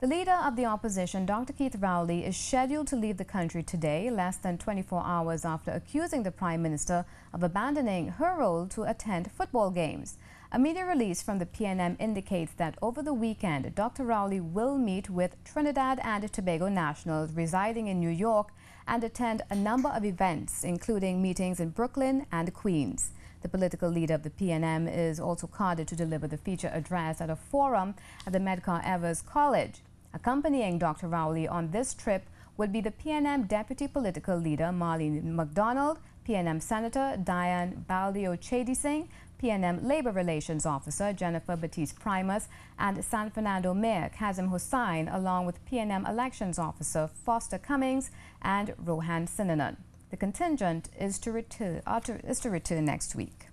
The leader of the opposition, Dr. Keith Rowley, is scheduled to leave the country today, less than 24 hours after accusing the Prime Minister of abandoning her role to attend football games. A media release from the PNM indicates that over the weekend, Dr. Rowley will meet with Trinidad and Tobago nationals residing in New York and attend a number of events, including meetings in Brooklyn and Queens. The political leader of the PNM is also carded to deliver the feature address at a forum at the Medgar Evers College. Accompanying Dr. Rowley on this trip will be the PNM Deputy Political Leader Marlene McDonald, PNM Senator Diane Baldio Chedising, PNM Labor Relations Officer Jennifer Batiste Primus, and San Fernando Mayor Kazim Hussain, along with PNM Elections Officer Foster Cummings and Rohan Sinanan. The contingent is to return, uh, to, is to return next week.